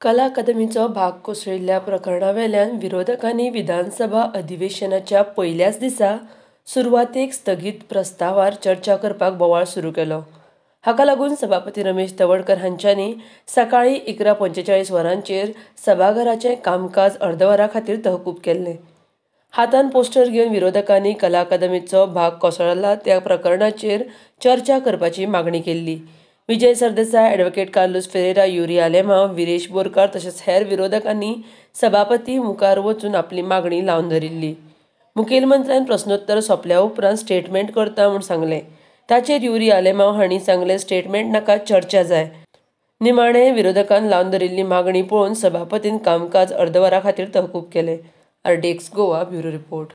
कला अकादमीचो भाग कोसळिल्ल्या प्रकरणावेल्यान विरोधकांनी विधानसभा अधिवेशनाच्या पयल्याच दिसा सुरवातेक स्थगीत प्रस्तावार चर्चा करपाक बोवाळ सुरू केलो हाका लागून सभापती रमेश तवडकर हांच्यांनी सकाळी इकरा पंचेचाळीस वरांचेर सभाघराचें कामकाज अर्दवरा खातीर तहकूब केल्लें हातान पोस्टर घेवन विरोधकांनी कला अकादमीचो भाग कोसळला त्या प्रकरणाचेर चर्चा करपाची मागणी केल्ली विजय सरदेसाय ॲडव्होकेट कार्लोस फेरेरा युरी आलेमा विरेश बोरकार तसेच हेर विरोधकांनी सभापती मुखार वचून आपली मागणी लावून धरिल्ली मुखेलमंत्र्यान प्रस्नोत्तर सोंपल्या उपरांत स्टेटमेंट करता म्हूण सांगले ताचेर युरी आलेमाव हांणी सांगले स्टेटमेंट नाका चर्चा जाय निमाणे विरोधकान लावन धरिल्ली मागणी पळोवन सभापतीन कामकाज अर्दवरा खातीर तहकूब केले आर डेक्स गोवा ब्युरो रिपोर्ट